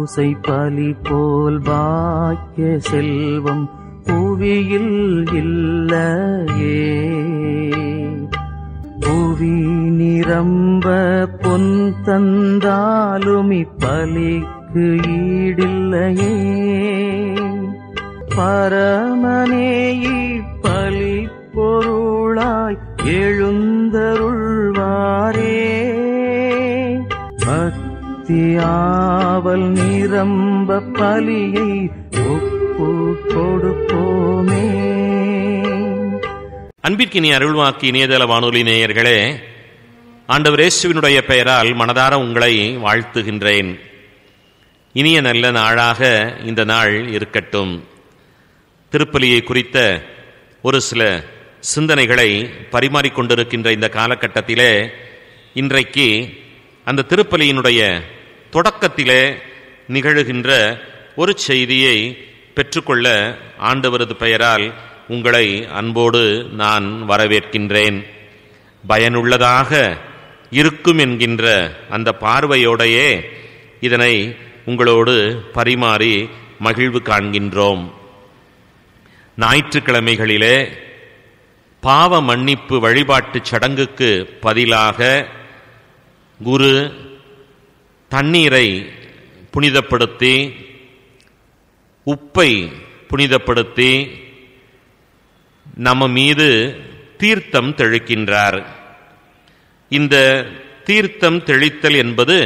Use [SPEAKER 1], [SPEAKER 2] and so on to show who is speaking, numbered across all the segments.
[SPEAKER 1] ஓசை பலி போல் பாக்கிய செல்வம் புவியில் இல்லையே புவி நிரம்ப பொன் தந்தாலும் இப்பலிக்கு ஈடில்லையே பரமனே இப்பலி பொருளாய் எழுந்தருள் பக்தியாவல் நிரம்ப பலியை ஒப்பு கொடுப்போமே அன்பிற்கினி அருள்வாக்கி இணையதள வானொலி நேயர்களே ஆண்டவர் இயேசுவினுடைய பெயரால் மனதார உங்களை வாழ்த்துகின்றேன் இனிய நல்ல நாளாக இந்த நாள் இருக்கட்டும் திருப்பலியை குறித்த ஒரு சில சிந்தனைகளை பரிமாறிக்கொண்டிருக்கின்ற இந்த காலகட்டத்திலே இன்றைக்கு அந்த திருப்பலியினுடைய தொடக்கத்திலே நிகழுகின்ற ஒரு செய்தியை பெற்றுக்கொள்ள ஆண்டவரது பெயரால் உங்களை அன்போடு நான் வரவேற்கின்றேன் பயனுள்ளதாக இருக்கும் என்கின்ற அந்த பார்வையோடையே இதனை உங்களோடு பரிமாறி மகிழ்வு காண்கின்றோம் ஞாயிற்றுக்கிழமைகளிலே பாவ மன்னிப்பு வழிபாட்டு சடங்குக்கு பதிலாக குரு தண்ணீரை புனிதப்படுத்தி உப்பை புனிதப்படுத்தி நம்ம மீது தீர்த்தம் தெளிக்கின்றார் இந்த தீர்த்தம் தெளித்தல் என்பது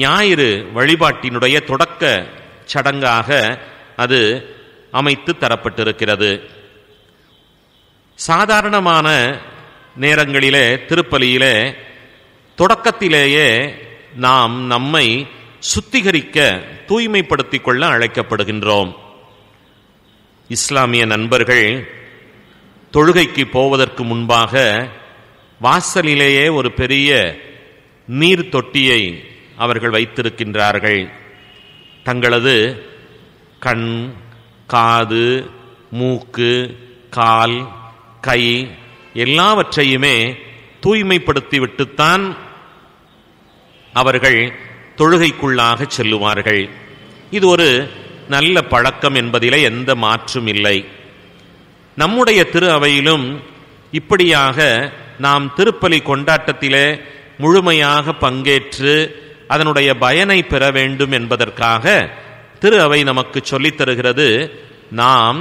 [SPEAKER 1] ஞாயிறு வழிபாட்டினுடைய தொடக்க சடங்காக அது அமைத்து தரப்பட்டிருக்கிறது சாதாரணமான நேரங்களிலே திருப்பலியிலே தொடக்கத்திலேயே நாம் நம்மை சுத்திகரிக்க தூய்மைப்படுத்திக் கொள்ள அழைக்கப்படுகின்றோம் இஸ்லாமிய நண்பர்கள் தொழுகைக்கு போவதற்கு முன்பாக வாசலிலேயே ஒரு பெரிய நீர் தொட்டியை அவர்கள் வைத்திருக்கின்றார்கள் தங்களது கண் காது மூக்கு கால் கை எல்லாவற்றையுமே தூய்மைப்படுத்திவிட்டுத்தான் அவர்கள் தொழுகைக்குள்ளாக செல்லுவார்கள் இது ஒரு நல்ல பழக்கம் என்பதிலே எந்த மாற்றும் இல்லை நம்முடைய திரு அவையிலும் இப்படியாக நாம் திருப்பலி கொண்டாட்டத்திலே முழுமையாக பங்கேற்று அதனுடைய பயனை பெற வேண்டும் என்பதற்காக திரு அவை நமக்கு சொல்லித் தருகிறது நாம்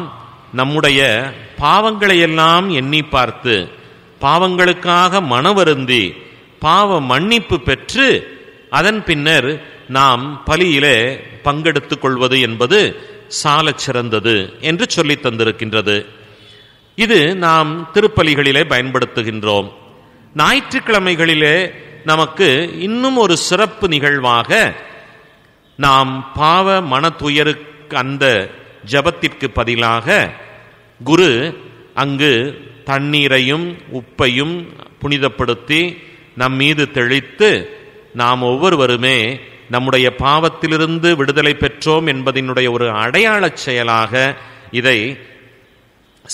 [SPEAKER 1] நம்முடைய பாவங்களையெல்லாம் எண்ணி பார்த்து பாவங்களுக்காக மனவருந்தி பாவ மன்னிப்பு பெற்று அதன் பின்னர் நாம் பலியிலே பங்கெடுத்துக் கொள்வது என்பது சால சிறந்தது என்று சொல்லி தந்திருக்கின்றது இது நாம் திருப்பலிகளிலே பயன்படுத்துகின்றோம் ஞாயிற்றுக்கிழமைகளிலே நமக்கு இன்னும் ஒரு சிறப்பு நிகழ்வாக நாம் பாவ மன துயருக்கு அந்த ஜபத்திற்கு பதிலாக குரு அங்கு தண்ணீரையும் உப்பையும் புனிதப்படுத்தி நம்மீது தெளித்து நாம் ஒவ்வொருவருமே நம்முடைய பாவத்திலிருந்து விடுதலை பெற்றோம் என்பதனுடைய ஒரு அடையாளச் செயலாக இதை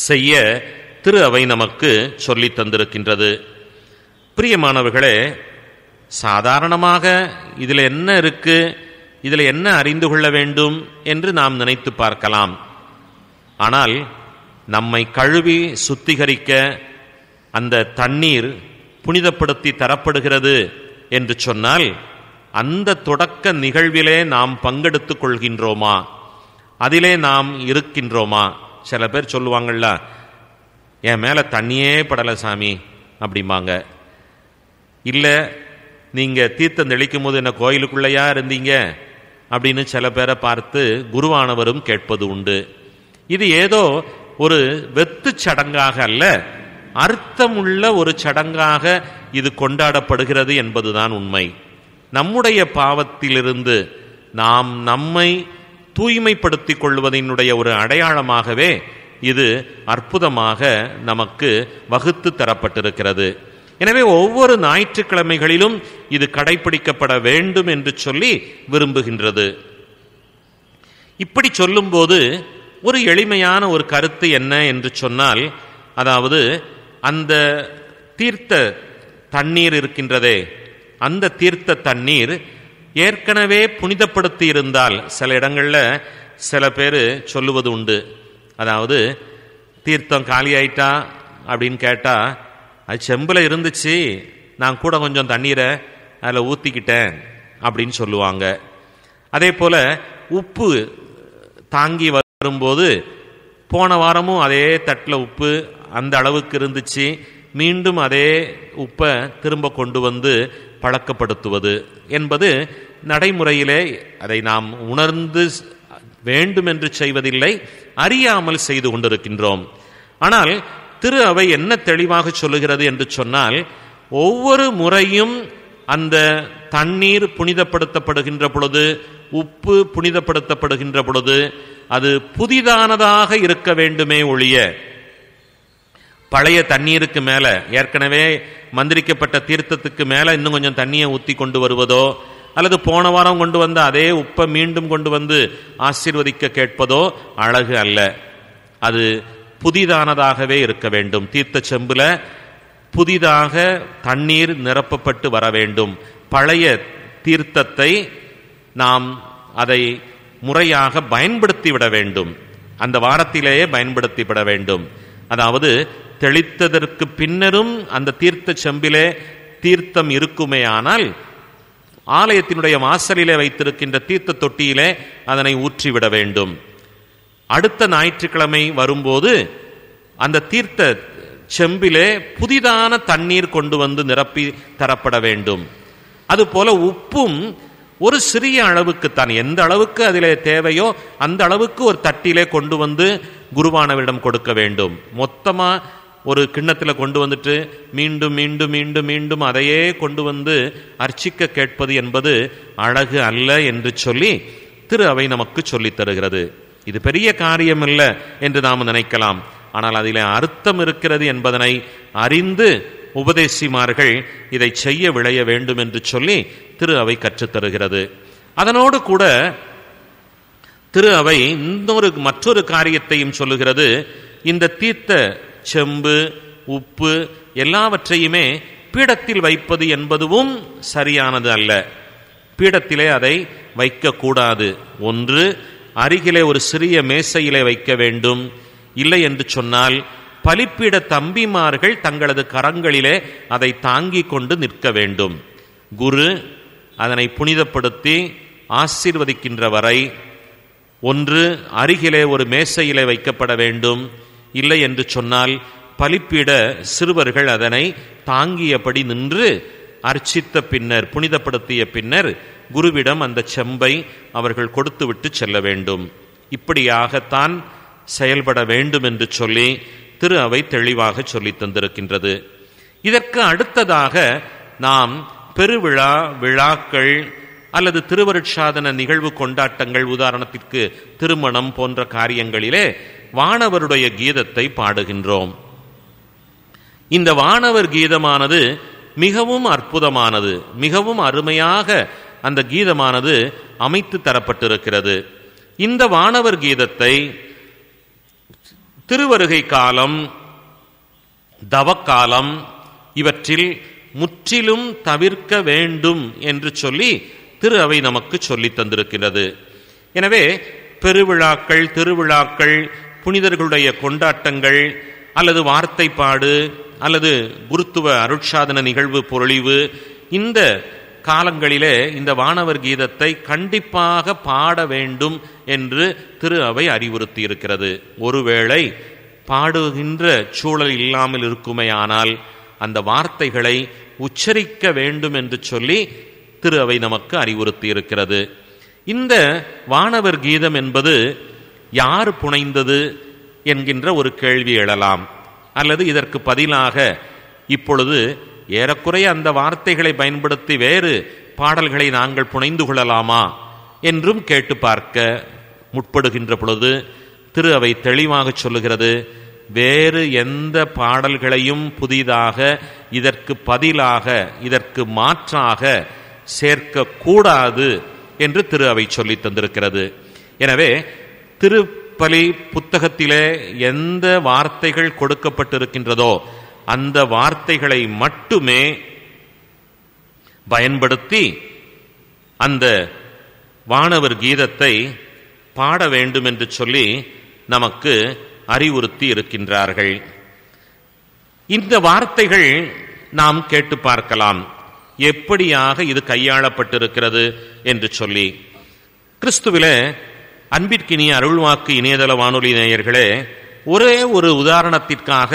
[SPEAKER 1] செய்ய திரு அவை நமக்கு சொல்லி தந்திருக்கின்றது பிரியமானவர்களே சாதாரணமாக இதில் என்ன இருக்கு இதில் என்ன அறிந்து கொள்ள வேண்டும் என்று நாம் நினைத்து பார்க்கலாம் ஆனால் நம்மை கழுவி சுத்திகரிக்க அந்த தண்ணீர் புனிதப்படுத்தி தரப்படுகிறது என்று சொன்னால் அந்த தொடக்க நிகழ்விலே நாம் பங்கெடுத்துக் கொள்கின்றோமா அதிலே நாம் இருக்கின்றோமா சில பேர் சொல்லுவாங்கள்ல என் மேலே தண்ணியே படலை சாமி அப்படிம்பாங்க இல்லை நீங்கள் தீர்த்தம் தெளிக்கும் போது என்ன கோயிலுக்குள்ளேயா இருந்தீங்க அப்படின்னு சில பேரை பார்த்து குருவானவரும் கேட்பது உண்டு இது ஏதோ ஒரு வெத்து சடங்காக அல்ல அர்த்தமுள்ள ஒரு சடங்காக இது கொண்டாடப்படுகிறது என்பதுதான் உண்மை நம்முடைய பாவத்திலிருந்து நாம் நம்மை தூய்மைப்படுத்திக் கொள்வதனுடைய ஒரு அடையாளமாகவே இது அற்புதமாக நமக்கு வகுத்து தரப்பட்டிருக்கிறது எனவே ஒவ்வொரு ஞாயிற்றுக்கிழமைகளிலும் இது கடைபிடிக்கப்பட வேண்டும் என்று சொல்லி விரும்புகின்றது இப்படி சொல்லும்போது ஒரு எளிமையான ஒரு கருத்து என்ன என்று சொன்னால் அதாவது அந்த தீர்த்த தண்ணீர் இருக்கின்றதே அந்த தீர்த்த தண்ணீர் ஏற்கனவே புனிதப்படுத்தி இருந்தால் சில இடங்களில் சில பேர் சொல்லுவது உண்டு அதாவது தீர்த்தம் காலியாயிட்டா அப்படின்னு கேட்டால் அது செம்பில் இருந்துச்சு நான் கூட கொஞ்சம் தண்ணீரை அதில் ஊற்றிக்கிட்டேன் அப்படின்னு சொல்லுவாங்க அதே போல் உப்பு தாங்கி வரும்போது போன வாரமும் அதே தட்டில் உப்பு அந்த அளவுக்கு இருந்துச்சு மீண்டும் அதே உப்பை திரும்ப கொண்டு வந்து பழக்கப்படுத்துவது என்பது நடைமுறையிலே அதை நாம் உணர்ந்து வேண்டும் என்று செய்வதில்லை அறியாமல் செய்து கொண்டிருக்கின்றோம் ஆனால் திரு அவை என்ன தெளிவாக சொல்லுகிறது என்று சொன்னால் ஒவ்வொரு முறையும் அந்த தண்ணீர் புனிதப்படுத்தப்படுகின்ற பொழுது உப்பு புனிதப்படுத்தப்படுகின்ற பொழுது அது புதிதானதாக இருக்க வேண்டுமே ஒழிய பழைய தண்ணீருக்கு மேலே ஏற்கனவே மந்திரிக்கப்பட்ட தீர்த்தத்துக்கு மேலே இன்னும் கொஞ்சம் தண்ணியை ஊற்றி கொண்டு வருவதோ அல்லது போன வாரம் கொண்டு வந்த அதே உப்பை மீண்டும் கொண்டு வந்து ஆசீர்வதிக்க கேட்பதோ அழகு அல்ல அது புதிதானதாகவே இருக்க வேண்டும் தீர்த்த செம்பில் புதிதாக தண்ணீர் நிரப்பப்பட்டு வர வேண்டும் பழைய தீர்த்தத்தை நாம் அதை முறையாக பயன்படுத்திவிட வேண்டும் அந்த வாரத்திலேயே பயன்படுத்திவிட வேண்டும் அதாவது தெளித்ததற்கு பின்னரும் அந்த தீர்த்த செம்பிலே தீர்த்தம் இருக்குமே ஆனால் ஆலயத்தினுடைய வாசலிலே வைத்திருக்கின்ற தீர்த்த தொட்டியிலே அதனை ஊற்றிவிட வேண்டும் அடுத்த ஞாயிற்றுக்கிழமை வரும்போது அந்த தீர்த்த செம்பிலே புதிதான தண்ணீர் கொண்டு வந்து நிரப்பி தரப்பட வேண்டும் அதுபோல உப்பும் ஒரு சிறிய அளவுக்கு தான் எந்த அளவுக்கு அதில் தேவையோ அந்த அளவுக்கு ஒரு தட்டிலே கொண்டு வந்து குருவானவரிடம் கொடுக்க வேண்டும் மொத்தமாக ஒரு கிண்ணத்தில் கொண்டு வந்துட்டு மீண்டும் மீண்டும் மீண்டும் மீண்டும் அதையே கொண்டு வந்து அர்ச்சிக்க கேட்பது என்பது அழகு அல்ல என்று சொல்லி திரு அவை நமக்கு சொல்லித் தருகிறது இது பெரிய காரியம் அல்ல என்று நாம் நினைக்கலாம் ஆனால் அதில் அர்த்தம் இருக்கிறது என்பதனை அறிந்து உபதேசிமார்கள் இதை செய்ய விளைய வேண்டும் என்று சொல்லி திரு அவை கற்றுத்தருகிறது அதனோடு கூட திரு அவை இன்னொரு மற்றொரு காரியத்தையும் சொல்லுகிறது இந்த தீர்த்த செம்பு உப்பு எல்லாவற்றையுமே பீடத்தில் வைப்பது என்பதுவும் சரியானது அல்ல பீடத்திலே அதை வைக்கக்கூடாது ஒன்று அருகிலே ஒரு சிறிய மேசையிலே வைக்க வேண்டும் இல்லை என்று சொன்னால் பலிப்பீட தம்பிமார்கள் தங்களது கரங்களிலே அதை தாங்கிக் கொண்டு நிற்க வேண்டும் குரு அதனை புனிதப்படுத்தி ஆசீர்வதிக்கின்ற வரை ஒன்று அருகிலே ஒரு மேசையிலே வைக்கப்பட வேண்டும் இல்லை என்று சொன்னால் பலிப்பிட சிறுவர்கள் அதனை தாங்கியபடி நின்று அர்ச்சித்த பின்னர் புனிதப்படுத்திய பின்னர் குருவிடம் அந்த செம்பை அவர்கள் கொடுத்துவிட்டு செல்ல வேண்டும் இப்படியாகத்தான் செயல்பட வேண்டும் என்று சொல்லி திரு அவை தெளிவாக சொல்லி தந்திருக்கின்றது இதற்கு அடுத்ததாக நாம் பெருவிழா விழாக்கள் அல்லது திருவருட்சாதன நிகழ்வு கொண்டாட்டங்கள் உதாரணத்திற்கு திருமணம் போன்ற காரியங்களிலே வானவருடைய கீதத்தை பாடுகின்றோம் இந்த வானவர் கீதமானது மிகவும் அற்புதமானது மிகவும் அருமையாக அந்த கீதமானது அமைத்து தரப்பட்டிருக்கிறது இந்த வானவர் கீதத்தை திருவருகை காலம் தவக்காலம் இவற்றில் முற்றிலும் தவிர்க்க வேண்டும் என்று சொல்லி திரு அவை நமக்கு சொல்லி தந்திருக்கிறது எனவே பெருவிழாக்கள் திருவிழாக்கள் புனிதர்களுடைய கொண்டாட்டங்கள் அல்லது வார்த்தைப்பாடு அல்லது குருத்துவ அருட்சாதன நிகழ்வு பொருளிவு இந்த காலங்களிலே இந்த வானவர் கீதத்தை கண்டிப்பாக பாட வேண்டும் என்று திரு அவை அறிவுறுத்தி இருக்கிறது ஒருவேளை பாடுகின்ற சூழல் இல்லாமல் இருக்குமேயானால் அந்த வார்த்தைகளை உச்சரிக்க வேண்டும் என்று சொல்லி திரு அவை நமக்கு அறிவுறுத்தி இருக்கிறது இந்த வானவர் கீதம் என்பது யார் புனைந்தது என்கின்ற ஒரு கேள்வி எழலாம் அல்லது இதற்கு பதிலாக இப்பொழுது ஏறக்குறைய அந்த வார்த்தைகளை பயன்படுத்தி வேறு பாடல்களை நாங்கள் புனைந்து கொள்ளலாமா என்றும் கேட்டு பார்க்க முற்படுகின்ற பொழுது திரு அவை தெளிவாக சொல்லுகிறது வேறு எந்த பாடல்களையும் புதிதாக இதற்கு பதிலாக இதற்கு மாற்றாக சேர்க்கக்கூடாது என்று திரு அவை சொல்லி தந்திருக்கிறது எனவே திருப்பலி புத்தகத்திலே எந்த வார்த்தைகள் கொடுக்கப்பட்டிருக்கின்றதோ அந்த வார்த்தைகளை மட்டுமே பயன்படுத்தி அந்த வானவர் கீதத்தை பாட வேண்டும் என்று சொல்லி நமக்கு அறிவுறுத்தி இருக்கின்றார்கள் இந்த வார்த்தைகள் நாம் கேட்டு பார்க்கலாம் எப்படியாக இது கையாளப்பட்டிருக்கிறது என்று சொல்லி கிறிஸ்துவில அன்பிற்கினிய அருள்வாக்கு இணையதள வானொலி நேயர்களே ஒரே ஒரு உதாரணத்திற்காக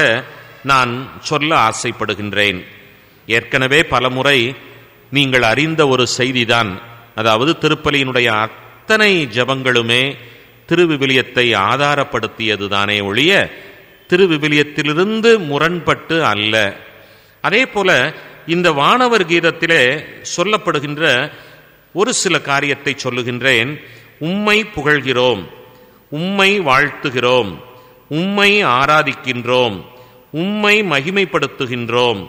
[SPEAKER 1] நான் சொல்ல ஆசைப்படுகின்றேன் ஏற்கனவே பலமுறை நீங்கள் அறிந்த ஒரு செய்திதான் அதாவது திருப்பலியினுடைய அத்தனை ஜபங்களுமே திருவிவிலியத்தை ஆதாரப்படுத்தியது தானே ஒழிய திருவிவிலியத்திலிருந்து முரண்பட்டு அல்ல அதே போல இந்த வானவர் கீதத்திலே சொல்லப்படுகின்ற ஒரு சில காரியத்தை சொல்லுகின்றேன் உம்மை புகழ்கிறோம் உம்மை வாழ்த்துகிறோம் உம்மை ஆராதிக்கின்றோம் உம்மை மகிமைப்படுத்துகின்றோம்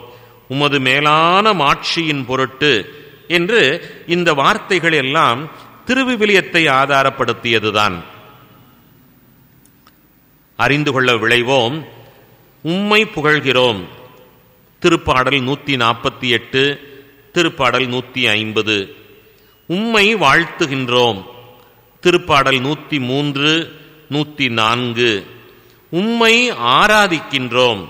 [SPEAKER 1] உமது மேலான மாட்சியின் பொருட்டு என்று இந்த வார்த்தைகள் எல்லாம் திருவிவிலியத்தை ஆதாரப்படுத்தியதுதான் அறிந்து கொள்ள விளைவோம் உம்மை புகழ்கிறோம் திருப்பாடல் நூற்றி நாற்பத்தி எட்டு திருப்பாடல் நூற்றி ஐம்பது உம்மை வாழ்த்துகின்றோம் திருப்பாடல் நூற்றி மூன்று நூற்றி நான்கு உம்மை ஆராதிக்கின்றோம்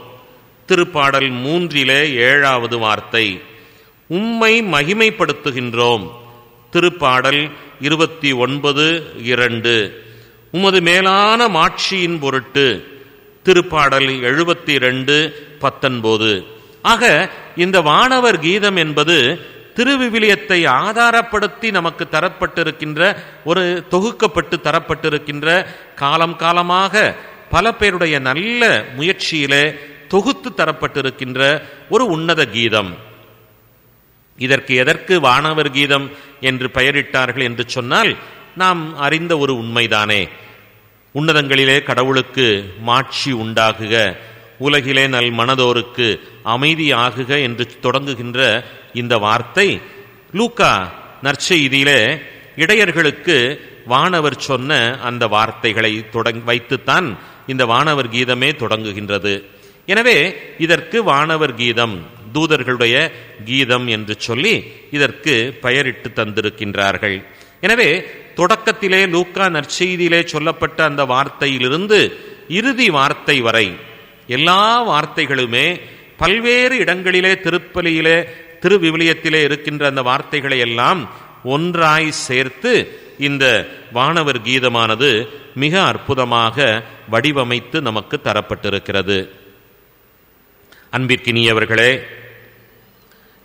[SPEAKER 1] திருப்பாடல் மூன்றிலே ஏழாவது வார்த்தை உம்மை மகிமைப்படுத்துகின்றோம் திருப்பாடல் இருபத்தி ஒன்பது இரண்டு உமது மேலான மாட்சியின் பொருட்டு திருப்பாடல் எழுபத்தி ரெண்டு பத்தொன்பது ஆக இந்த வானவர் கீதம் என்பது திருவிவிலியத்தை ஆதாரப்படுத்தி நமக்கு தரப்பட்டிருக்கின்ற ஒரு தொகுக்கப்பட்டு தரப்பட்டிருக்கின்ற காலம் காலமாக பல பேருடைய நல்ல முயற்சியிலே தொகுத்து தரப்பட்டிருக்கின்ற ஒரு உன்னத கீதம் இதற்கு எதற்கு வானவர் கீதம் என்று பெயரிட்டார்கள் என்று சொன்னால் நாம் அறிந்த ஒரு உண்மைதானே உன்னதங்களிலே கடவுளுக்கு மாட்சி உண்டாகுக உலகிலே நல் மனதோருக்கு அமைதியாகுக என்று தொடங்குகின்ற இந்த வார்த்தை லூக்கா நற்செய்தியிலே இடையர்களுக்கு வானவர் சொன்ன அந்த வார்த்தைகளை தொடங் வைத்துத்தான் இந்த வானவர் கீதமே தொடங்குகின்றது எனவே இதற்கு வானவர் கீதம் தூதர்களுடைய கீதம் என்று சொல்லி இதற்கு பெயரிட்டு தந்திருக்கின்றார்கள் எனவே தொடக்கத்திலே லூக்கா நற்செய்தியிலே சொல்லப்பட்ட அந்த வார்த்தையிலிருந்து இறுதி வார்த்தை வரை எல்லா வார்த்தைகளுமே பல்வேறு இடங்களிலே திருப்பலியிலே திருவிவிலியத்திலே இருக்கின்ற அந்த வார்த்தைகளை எல்லாம் ஒன்றாய் சேர்த்து இந்த வானவர் கீதமானது மிக அற்புதமாக வடிவமைத்து நமக்கு தரப்பட்டிருக்கிறது அன்பிற்கினியவர்களே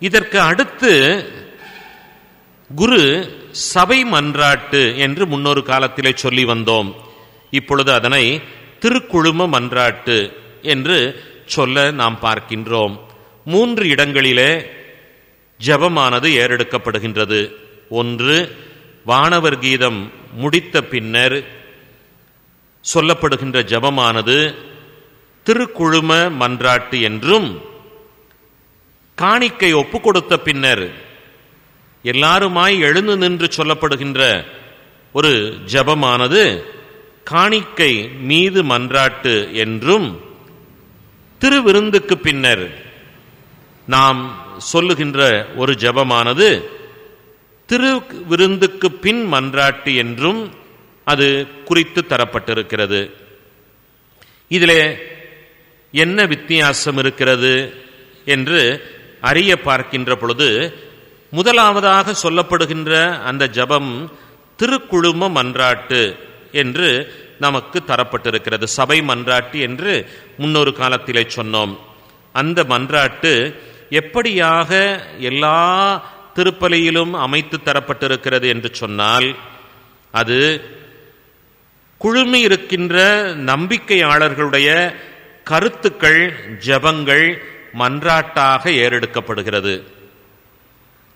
[SPEAKER 1] இதற்கு அடுத்து குரு சபை மன்றாட்டு என்று முன்னொரு காலத்திலே சொல்லி வந்தோம் இப்பொழுது அதனை திருக்குழும மன்றாட்டு என்று சொல்ல நாம் பார்க்கின்றோம் மூன்று இடங்களிலே ஜபமானது ஏறெடுக்கப்படுகின்றது ஒன்று வானவர் கீதம் முடித்த பின்னர் சொல்லப்படுகின்ற ஜபமானது திருக்குழும மன்றாட்டு என்றும் காணிக்கை ஒப்பு கொடுத்த பின்னர் எல்லாருமாய் எழுந்து நின்று சொல்லப்படுகின்ற ஒரு ஜபமானது காணிக்கை மீது மன்றாட்டு என்றும் திருவிருந்துக்கு பின்னர் நாம் சொல்லுகின்ற ஒரு ஜபமானது திரு விருந்துக்கு பின் மன்றாட்டு என்றும் அது குறித்து தரப்பட்டிருக்கிறது இதிலே என்ன வித்தியாசம் இருக்கிறது என்று அறிய பார்க்கின்ற பொழுது முதலாவதாக சொல்லப்படுகின்ற அந்த ஜபம் திருக்குழும மன்றாட்டு என்று நமக்கு தரப்பட்டிருக்கிறது சபை மன்றாட்டு என்று முன்னொரு காலத்திலே சொன்னோம் அந்த மன்றாட்டு எப்படியாக எல்லா திருப்பலியிலும் அமைத்து தரப்பட்டிருக்கிறது என்று சொன்னால் அது குழுமி இருக்கின்ற நம்பிக்கையாளர்களுடைய கருத்துக்கள் ஜபங்கள் மன்றாட்டாக ஏறெடுக்கப்படுகிறது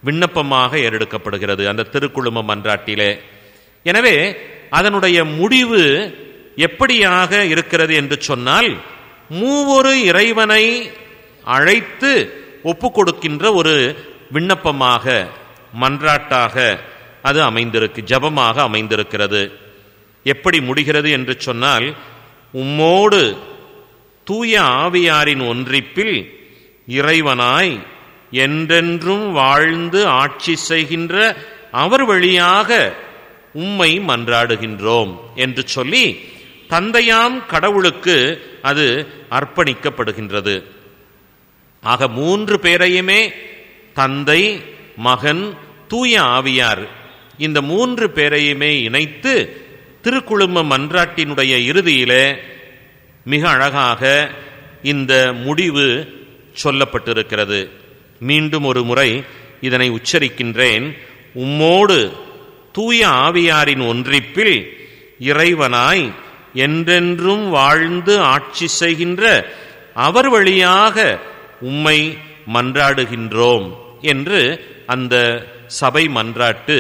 [SPEAKER 1] விண்ணப்பமாக ஏறெடுக்கப்படுகிறது அந்த திருக்குழும மன்றாட்டிலே எனவே அதனுடைய முடிவு எப்படியாக இருக்கிறது என்று சொன்னால் மூவொரு இறைவனை அழைத்து ஒப்பு கொடுக்கின்ற ஒரு விண்ணப்பமாக மன்றாட்டாக அது அமைந்திருக்கு ஜபமாக அமைந்திருக்கிறது எப்படி முடிகிறது என்று சொன்னால் உம்மோடு தூய ஆவியாரின் ஒன்றிப்பில் இறைவனாய் என்றென்றும் வாழ்ந்து ஆட்சி செய்கின்ற அவர் வழியாக உம்மை மன்றாடுகின்றோம் என்று சொல்லி தந்தையாம் கடவுளுக்கு அது அர்ப்பணிக்கப்படுகின்றது ஆக மூன்று பேரையுமே தந்தை மகன் தூய ஆவியார் இந்த மூன்று பேரையுமே இணைத்து திருக்குழும மன்றாட்டினுடைய இறுதியிலே மிக அழகாக இந்த முடிவு சொல்லப்பட்டிருக்கிறது மீண்டும் ஒரு முறை இதனை உச்சரிக்கின்றேன் உம்மோடு தூய ஆவியாரின் ஒன்றிப்பில் இறைவனாய் என்றென்றும் வாழ்ந்து ஆட்சி செய்கின்ற அவர் வழியாக உம்மை மன்றாடுகின்றோம் என்று அந்த சபை மன்றாட்டு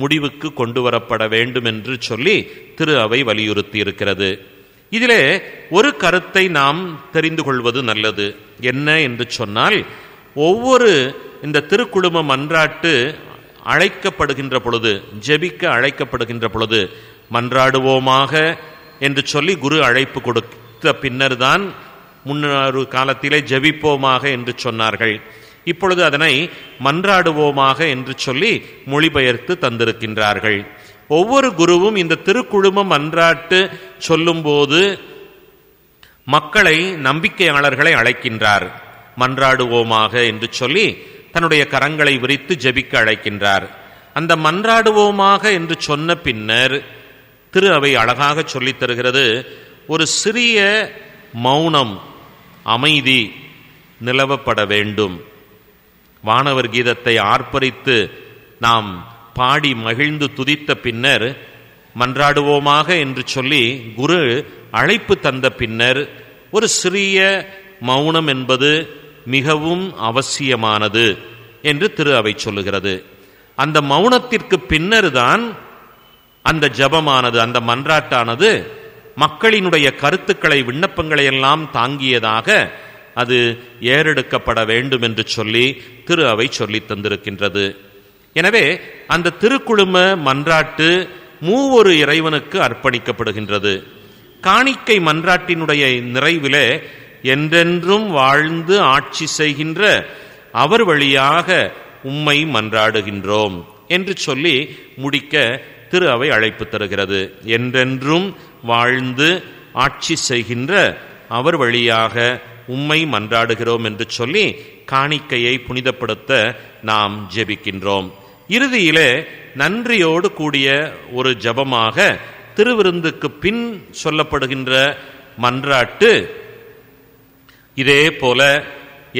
[SPEAKER 1] முடிவுக்கு கொண்டு வரப்பட வேண்டும் என்று சொல்லி திரு அவை வலியுறுத்தி இருக்கிறது இதிலே ஒரு கருத்தை நாம் தெரிந்து கொள்வது நல்லது என்ன என்று சொன்னால் ஒவ்வொரு இந்த திருக்குடும மன்றாட்டு அழைக்கப்படுகின்ற பொழுது ஜெபிக்க அழைக்கப்படுகின்ற பொழுது மன்றாடுவோமாக என்று சொல்லி குரு அழைப்பு கொடுத்த பின்னர்தான் முன்னொரு காலத்திலே ஜபிப்போமாக என்று சொன்னார்கள் இப்பொழுது அதனை மன்றாடுவோமாக என்று சொல்லி மொழிபெயர்த்து தந்திருக்கின்றார்கள் ஒவ்வொரு குருவும் இந்த திருக்குழுமம் மன்றாட்டு சொல்லும்போது மக்களை நம்பிக்கையாளர்களை அழைக்கின்றார் மன்றாடுவோமாக என்று சொல்லி தன்னுடைய கரங்களை விரித்து ஜபிக்க அழைக்கின்றார் அந்த மன்றாடுவோமாக என்று சொன்ன பின்னர் திரு அவை அழகாக சொல்லித் தருகிறது ஒரு சிறிய மௌனம் அமைதி நிலவப்பட வேண்டும் வானவர் கீதத்தை ஆர்ப்பரித்து நாம் பாடி மகிழ்ந்து துதித்த பின்னர் மன்றாடுவோமாக என்று சொல்லி குரு அழைப்பு தந்த பின்னர் ஒரு சிறிய மௌனம் என்பது மிகவும் அவசியமானது என்று திரு அவை சொல்லுகிறது அந்த மௌனத்திற்கு பின்னர் தான் அந்த ஜபமானது அந்த மன்றாட்டானது மக்களினுடைய கருத்துக்களை விண்ணப்பங்களை எல்லாம் தாங்கியதாக அது ஏறெடுக்கப்பட வேண்டும் என்று சொல்லி திரு அவை சொல்லி தந்திருக்கின்றது எனவே அந்த திருக்குழும மன்றாட்டு மூவொரு இறைவனுக்கு அர்ப்பணிக்கப்படுகின்றது காணிக்கை மன்றாட்டினுடைய நிறைவிலே என்றென்றும் வாழ்ந்து ஆட்சி செய்கின்ற அவர் வழியாக உம்மை மன்றாடுகின்றோம் என்று சொல்லி முடிக்க திரு அவை அழைப்பு தருகிறது என்றென்றும் வாழ்ந்து ஆட்சி செய்கின்ற அவர் வழியாக உம்மை மன்றாடுகிறோம் என்று சொல்லி காணிக்கையை புனிதப்படுத்த நாம் ஜெபிக்கின்றோம் இறுதியிலே நன்றியோடு கூடிய ஒரு ஜபமாக திருவிருந்துக்கு பின் சொல்லப்படுகின்ற மன்றாட்டு இதே போல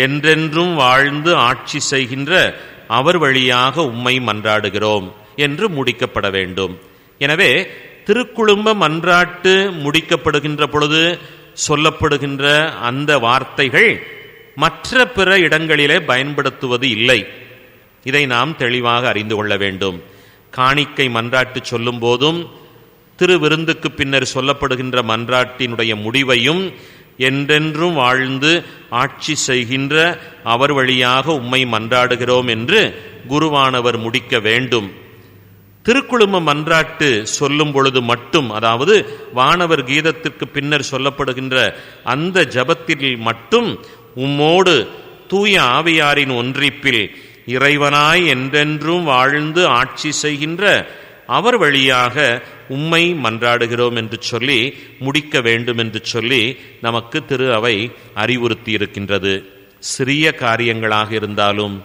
[SPEAKER 1] என்றென்றும் வாழ்ந்து ஆட்சி செய்கின்ற அவர் வழியாக உம்மை மன்றாடுகிறோம் என்று முடிக்கப்பட வேண்டும் எனவே திருக்குழும்ப மன்றாட்டு முடிக்கப்படுகின்ற பொழுது சொல்லப்படுகின்ற அந்த வார்த்தைகள் மற்ற பிற இடங்களிலே பயன்படுத்துவது இல்லை இதை நாம் தெளிவாக அறிந்து கொள்ள வேண்டும் காணிக்கை மன்றாட்டு சொல்லும் போதும் திருவிருந்துக்கு பின்னர் சொல்லப்படுகின்ற மன்றாட்டினுடைய முடிவையும் என்றென்றும் வாழ்ந்து ஆட்சி செய்கின்ற அவர் வழியாக உம்மை மன்றாடுகிறோம் என்று குருவானவர் முடிக்க வேண்டும் திருக்குழும மன்றாட்டு சொல்லும் பொழுது மட்டும் அதாவது வானவர் கீதத்திற்கு பின்னர் சொல்லப்படுகின்ற அந்த ஜபத்தில் மட்டும் உம்மோடு தூய ஆவியாரின் ஒன்றிப்பில் இறைவனாய் என்றென்றும் வாழ்ந்து ஆட்சி செய்கின்ற அவர் வழியாக உம்மை மன்றாடுகிறோம் என்று சொல்லி முடிக்க வேண்டும் என்று சொல்லி நமக்கு திரு அவை அறிவுறுத்தி இருக்கின்றது சிறிய காரியங்களாக இருந்தாலும்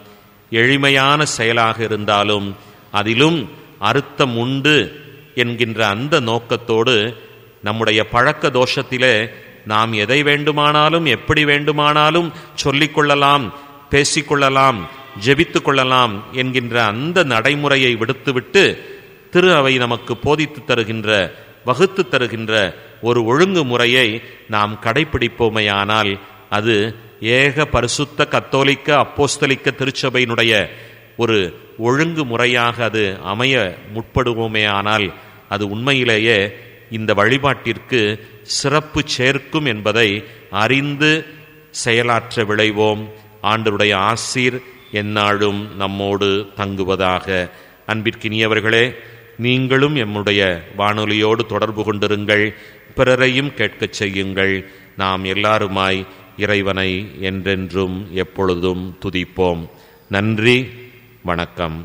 [SPEAKER 1] எளிமையான செயலாக இருந்தாலும் அதிலும் அறுத்தம் உண்டு என்கின்ற அந்த நோக்கத்தோடு நம்முடைய பழக்க தோஷத்திலே நாம் எதை வேண்டுமானாலும் எப்படி வேண்டுமானாலும் சொல்லிக்கொள்ளலாம் பேசிக்கொள்ளலாம் ஜெபித்து கொள்ளலாம் என்கின்ற அந்த நடைமுறையை விடுத்துவிட்டு திரு அவை நமக்கு போதித்து தருகின்ற வகுத்து தருகின்ற ஒரு ஒழுங்கு முறையை நாம் கடைபிடிப்போமையானால் அது ஏக பரிசுத்த கத்தோலிக்க அப்போஸ்தலிக்க திருச்சபையினுடைய ஒரு ஒழுங்கு முறையாக அது அமைய முற்படுவோமே ஆனால் அது உண்மையிலேயே இந்த வழிபாட்டிற்கு சிறப்பு சேர்க்கும் என்பதை அறிந்து செயலாற்ற விளைவோம் ஆண்டருடைய ஆசீர் எந்நாளும் நம்மோடு தங்குவதாக அன்பிற்கினியவர்களே நீங்களும் எம்முடைய வானொலியோடு தொடர்பு கொண்டிருங்கள் பிறரையும் கேட்கச் செய்யுங்கள் நாம் எல்லாருமாய் இறைவனை என்றென்றும் எப்பொழுதும் துதிப்போம் நன்றி வணக்கம்